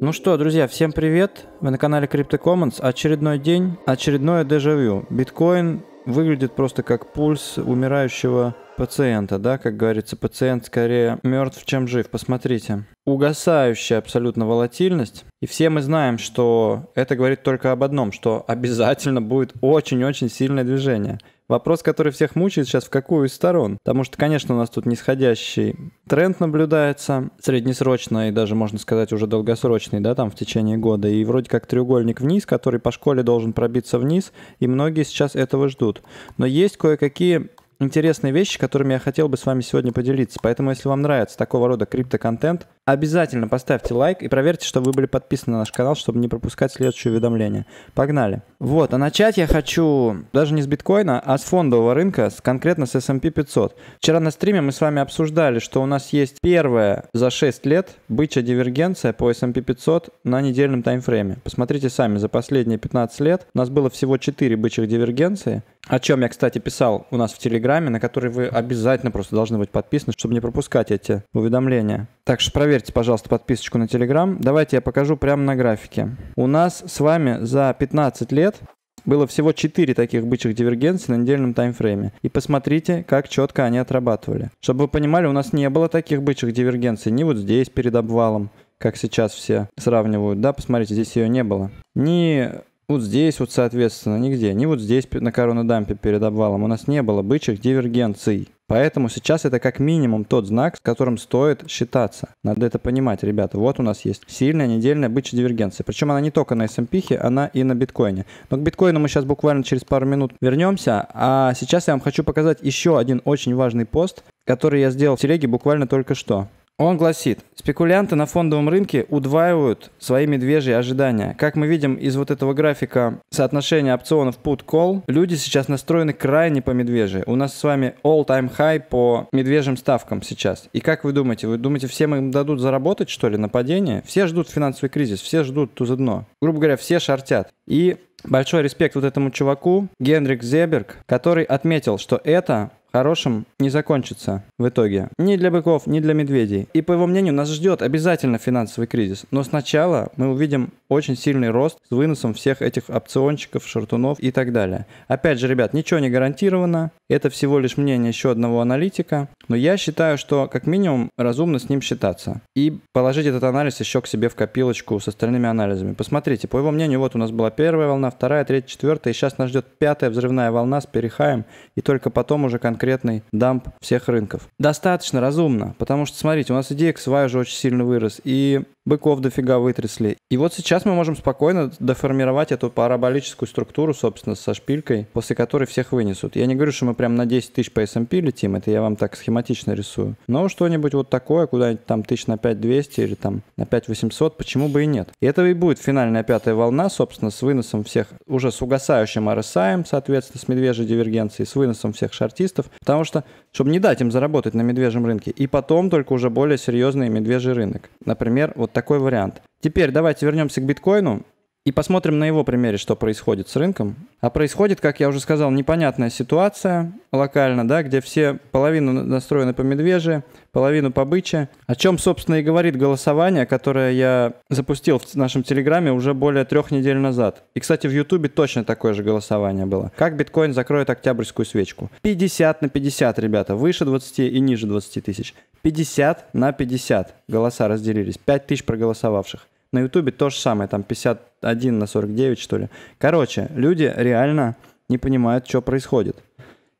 Ну что, друзья, всем привет! Вы на канале Crypto Commons. Очередной день, очередное дежавю. Биткоин выглядит просто как пульс умирающего пациента, да, как говорится, пациент скорее мертв, чем жив. Посмотрите. Угасающая абсолютно волатильность. И все мы знаем, что это говорит только об одном, что обязательно будет очень-очень сильное движение. Вопрос, который всех мучает сейчас, в какую из сторон? Потому что, конечно, у нас тут нисходящий тренд наблюдается, среднесрочный, даже, можно сказать, уже долгосрочный, да, там в течение года, и вроде как треугольник вниз, который по школе должен пробиться вниз, и многие сейчас этого ждут. Но есть кое-какие интересные вещи, которыми я хотел бы с вами сегодня поделиться. Поэтому, если вам нравится такого рода криптоконтент, обязательно поставьте лайк и проверьте, что вы были подписаны на наш канал, чтобы не пропускать следующие уведомления. Погнали. Вот, а начать я хочу даже не с биткоина, а с фондового рынка, с, конкретно с S&P 500. Вчера на стриме мы с вами обсуждали, что у нас есть первая за 6 лет бычья дивергенция по S&P 500 на недельном таймфрейме. Посмотрите сами, за последние 15 лет у нас было всего 4 бычьих дивергенции, о чем я, кстати, писал у нас в Телеграме Телеграме, на который вы обязательно просто должны быть подписаны, чтобы не пропускать эти уведомления. Так что проверьте, пожалуйста, подписочку на Телеграм. Давайте я покажу прямо на графике. У нас с вами за 15 лет было всего 4 таких бычьих дивергенций на недельном таймфрейме. И посмотрите, как четко они отрабатывали. Чтобы вы понимали, у нас не было таких бычьих дивергенций ни вот здесь перед обвалом, как сейчас все сравнивают. Да, посмотрите, здесь ее не было. Ни вот здесь вот, соответственно, нигде, ни вот здесь на коронадампе перед обвалом у нас не было бычьих дивергенций. Поэтому сейчас это как минимум тот знак, с которым стоит считаться. Надо это понимать, ребята. Вот у нас есть сильная недельная бычья дивергенция. Причем она не только на S&P, она и на биткоине. Но к биткоину мы сейчас буквально через пару минут вернемся. А сейчас я вам хочу показать еще один очень важный пост, который я сделал в телеге буквально только что. Он гласит, спекулянты на фондовом рынке удваивают свои медвежьи ожидания. Как мы видим из вот этого графика соотношения опционов put-call, люди сейчас настроены крайне по медвежьи. У нас с вами all-time high по медвежьим ставкам сейчас. И как вы думаете, вы думаете, всем им дадут заработать, что ли, на нападение? Все ждут финансовый кризис, все ждут туза дно. Грубо говоря, все шортят. И Большой респект вот этому чуваку, Генрик Зеберг, который отметил, что это хорошим не закончится в итоге. Ни для быков, ни для медведей. И по его мнению, нас ждет обязательно финансовый кризис. Но сначала мы увидим очень сильный рост с выносом всех этих опциончиков, шартунов и так далее. Опять же, ребят, ничего не гарантировано. Это всего лишь мнение еще одного аналитика, но я считаю, что как минимум разумно с ним считаться и положить этот анализ еще к себе в копилочку с остальными анализами. Посмотрите, по его мнению, вот у нас была первая волна, вторая, третья, четвертая, и сейчас нас ждет пятая взрывная волна с перехаем, и только потом уже конкретный дамп всех рынков. Достаточно разумно, потому что, смотрите, у нас идея XY уже очень сильно вырос, и быков дофига вытрясли. И вот сейчас мы можем спокойно доформировать эту параболическую структуру, собственно, со шпилькой, после которой всех вынесут. Я не говорю, что мы прям на 10 тысяч по S&P эм летим, это я вам так схематично рисую. Но что-нибудь вот такое, куда-нибудь там тысяч на 5200 или там на 5800, почему бы и нет. И это и будет финальная пятая волна, собственно, с выносом всех, уже с угасающим RSI, соответственно, с медвежьей дивергенцией, с выносом всех шартистов, потому что, чтобы не дать им заработать на медвежьем рынке, и потом только уже более серьезный медвежий рынок. Например, вот такой вариант. Теперь давайте вернемся к биткоину и посмотрим на его примере, что происходит с рынком. А происходит, как я уже сказал, непонятная ситуация локально, да, где все половину настроены по медвежье, половину по быче. О чем, собственно, и говорит голосование, которое я запустил в нашем Телеграме уже более трех недель назад. И, кстати, в Ютубе точно такое же голосование было. Как биткоин закроет октябрьскую свечку? 50 на 50, ребята, выше 20 и ниже 20 тысяч. 50 на 50 голоса разделились, 5 тысяч проголосовавших. На Ютубе то же самое, там 51 на 49, что ли. Короче, люди реально не понимают, что происходит.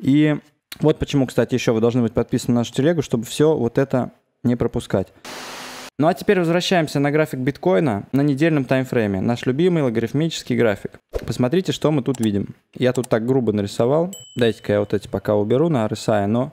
И вот почему, кстати, еще вы должны быть подписаны на нашу телегу, чтобы все вот это не пропускать. Ну а теперь возвращаемся на график биткоина на недельном таймфрейме. Наш любимый логарифмический график. Посмотрите, что мы тут видим. Я тут так грубо нарисовал. Дайте-ка я вот эти пока уберу на RSI, но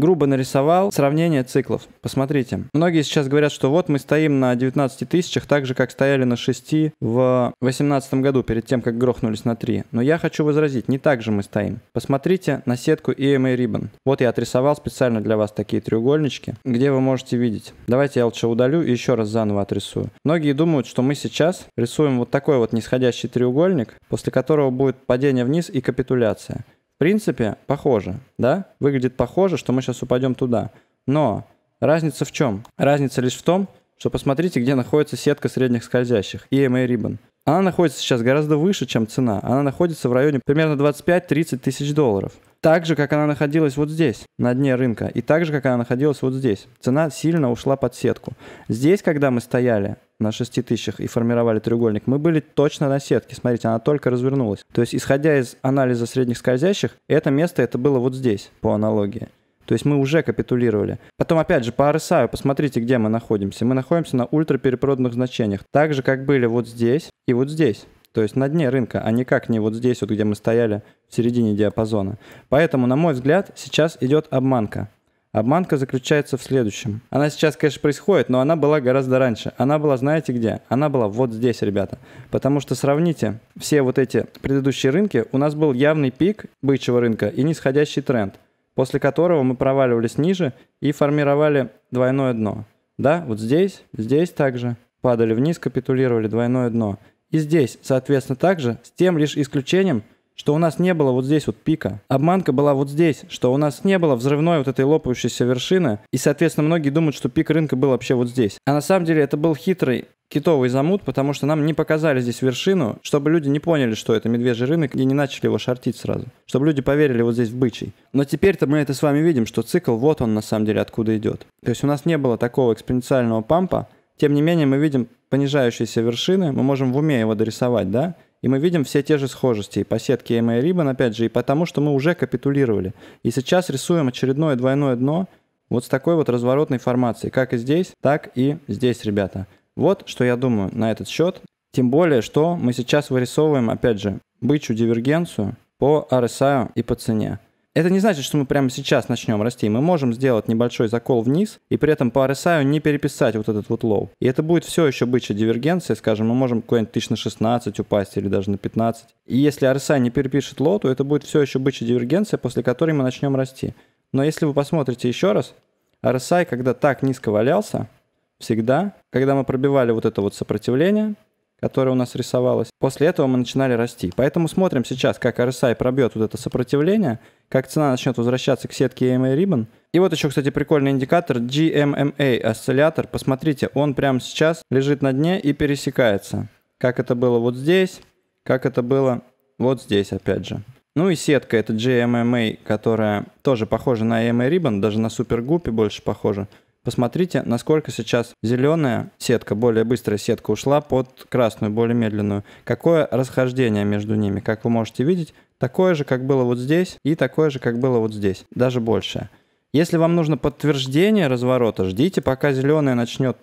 грубо нарисовал сравнение циклов. Посмотрите. Многие сейчас говорят, что вот мы стоим на 19 тысячах, так же, как стояли на 6 в 2018 году, перед тем, как грохнулись на 3. Но я хочу возразить, не так же мы стоим. Посмотрите на сетку EMA Ribbon. Вот я отрисовал специально для вас такие треугольнички, где вы можете видеть. Давайте я лучше удалю и еще раз заново отрисую. Многие думают, что мы сейчас рисуем вот такой вот нисходящий треугольник, после которого будет падение вниз и капитуляция принципе, похоже, да? Выглядит похоже, что мы сейчас упадем туда. Но разница в чем? Разница лишь в том, что посмотрите, где находится сетка средних скользящих, EMA Ribbon. Она находится сейчас гораздо выше, чем цена. Она находится в районе примерно 25-30 тысяч долларов. Так же, как она находилась вот здесь, на дне рынка, и так же, как она находилась вот здесь. Цена сильно ушла под сетку. Здесь, когда мы стояли, на 6 тысячах и формировали треугольник, мы были точно на сетке. Смотрите, она только развернулась. То есть, исходя из анализа средних скользящих, это место, это было вот здесь, по аналогии. То есть мы уже капитулировали. Потом, опять же, по RSI, посмотрите, где мы находимся. Мы находимся на ультраперепроданных значениях. Так же, как были вот здесь и вот здесь. То есть на дне рынка, а никак не вот здесь, вот где мы стояли, в середине диапазона. Поэтому, на мой взгляд, сейчас идет обманка. Обманка заключается в следующем. Она сейчас, конечно, происходит, но она была гораздо раньше. Она была, знаете где? Она была вот здесь, ребята. Потому что сравните все вот эти предыдущие рынки, у нас был явный пик бычьего рынка и нисходящий тренд, после которого мы проваливались ниже и формировали двойное дно. Да, вот здесь, здесь также падали вниз, капитулировали двойное дно. И здесь, соответственно, также, с тем лишь исключением, что у нас не было вот здесь вот пика. Обманка была вот здесь, что у нас не было взрывной вот этой лопающейся вершины, и, соответственно, многие думают, что пик рынка был вообще вот здесь. А на самом деле это был хитрый китовый замут, потому что нам не показали здесь вершину, чтобы люди не поняли, что это медвежий рынок, и не начали его шортить сразу. Чтобы люди поверили вот здесь в бычий. Но теперь-то мы это с вами видим, что цикл вот он на самом деле откуда идет. То есть у нас не было такого экспоненциального пампа, тем не менее мы видим понижающейся вершины, мы можем в уме его дорисовать, да? И мы видим все те же схожести и по сетке Эма и опять же, и потому, что мы уже капитулировали. И сейчас рисуем очередное двойное дно вот с такой вот разворотной формацией, как и здесь, так и здесь, ребята. Вот что я думаю на этот счет. Тем более, что мы сейчас вырисовываем, опять же, бычью дивергенцию по RSI и по цене. Это не значит, что мы прямо сейчас начнем расти. Мы можем сделать небольшой закол вниз и при этом по RSI не переписать вот этот вот лоу. И это будет все еще бычья дивергенция. Скажем, мы можем куда-нибудь тысяч на 16 упасть или даже на 15. И если RSI не перепишет лоу, то это будет все еще бычья дивергенция, после которой мы начнем расти. Но если вы посмотрите еще раз, RSI, когда так низко валялся, всегда, когда мы пробивали вот это вот сопротивление, которая у нас рисовалась. После этого мы начинали расти. Поэтому смотрим сейчас, как RSI пробьет вот это сопротивление, как цена начнет возвращаться к сетке EMA Ribbon. И вот еще, кстати, прикольный индикатор GMMA осциллятор. Посмотрите, он прямо сейчас лежит на дне и пересекается. Как это было вот здесь, как это было вот здесь опять же. Ну и сетка, это GMMA, которая тоже похожа на EMA Ribbon, даже на супергупе больше похожа. Посмотрите, насколько сейчас зеленая сетка, более быстрая сетка ушла под красную, более медленную. Какое расхождение между ними, как вы можете видеть, такое же, как было вот здесь, и такое же, как было вот здесь, даже больше. Если вам нужно подтверждение разворота, ждите, пока зеленая начнет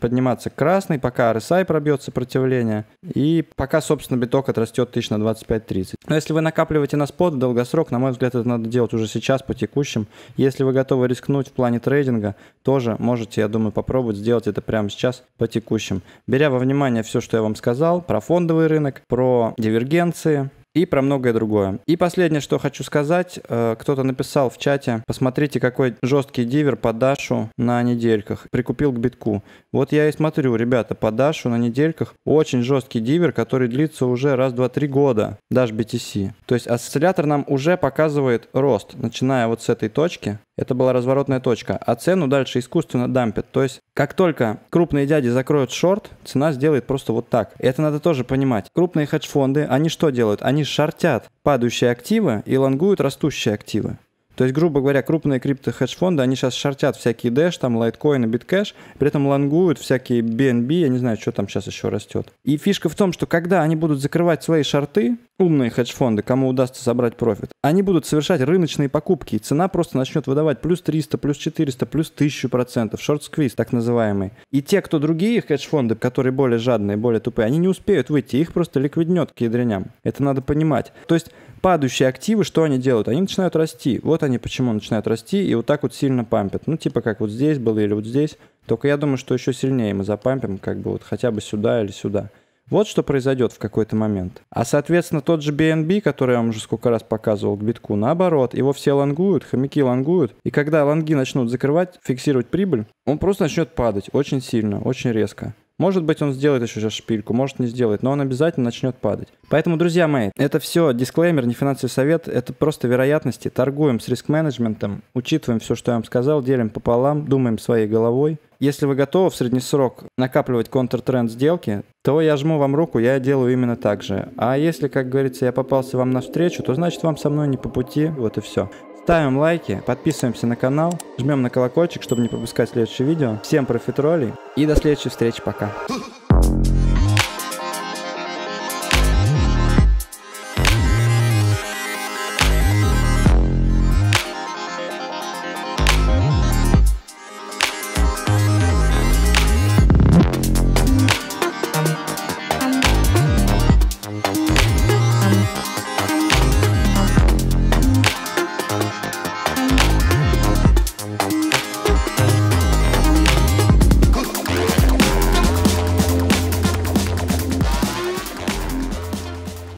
подниматься красный пока RSI пробьет сопротивление, и пока, собственно, биток отрастет тысяч на 25-30. Но если вы накапливаете на спот долгосрок, на мой взгляд, это надо делать уже сейчас по текущим. Если вы готовы рискнуть в плане трейдинга, тоже можете, я думаю, попробовать сделать это прямо сейчас по текущим. Беря во внимание все, что я вам сказал про фондовый рынок, про дивергенции, и про многое другое. И последнее, что хочу сказать, э, кто-то написал в чате, посмотрите, какой жесткий дивер по Дашу на недельках, прикупил к битку. Вот я и смотрю, ребята, по Дашу на недельках очень жесткий дивер, который длится уже раз, два, три года, Dash BTC. То есть осциллятор нам уже показывает рост, начиная вот с этой точки, это была разворотная точка. А цену дальше искусственно дампят. То есть, как только крупные дяди закроют шорт, цена сделает просто вот так. Это надо тоже понимать. Крупные хедж-фонды, они что делают? Они шортят падающие активы и лонгуют растущие активы. То есть, грубо говоря, крупные крипто-хедж-фонды, они сейчас шортят всякие Dash, там, Litecoin и Bitcash, при этом лонгуют всякие BNB, я не знаю, что там сейчас еще растет. И фишка в том, что когда они будут закрывать свои шорты, умные хедж-фонды, кому удастся собрать профит, они будут совершать рыночные покупки, и цена просто начнет выдавать плюс 300, плюс 400, плюс 1000 процентов, шорт-сквиз так называемый. И те, кто другие хедж-фонды, которые более жадные, более тупые, они не успеют выйти, их просто ликвиднет к ядреням. Это надо понимать. То есть падающие активы, что они делают? Они начинают расти. Вот они почему начинают расти и вот так вот сильно пампят. Ну, типа как вот здесь было или вот здесь. Только я думаю, что еще сильнее мы запампим, как бы вот хотя бы сюда или сюда. Вот что произойдет в какой-то момент. А, соответственно, тот же BNB, который я вам уже сколько раз показывал к битку, наоборот, его все лонгуют, хомяки лонгуют. И когда лонги начнут закрывать, фиксировать прибыль, он просто начнет падать очень сильно, очень резко. Может быть, он сделает еще сейчас шпильку, может не сделает, но он обязательно начнет падать. Поэтому, друзья мои, это все дисклеймер, не финансовый совет, это просто вероятности. Торгуем с риск-менеджментом, учитываем все, что я вам сказал, делим пополам, думаем своей головой. Если вы готовы в средний срок накапливать контртренд сделки, то я жму вам руку, я делаю именно так же. А если, как говорится, я попался вам навстречу, то значит вам со мной не по пути, вот и все. Ставим лайки, подписываемся на канал, жмем на колокольчик, чтобы не пропускать следующее видео. Всем профитролей и до следующей встречи, пока.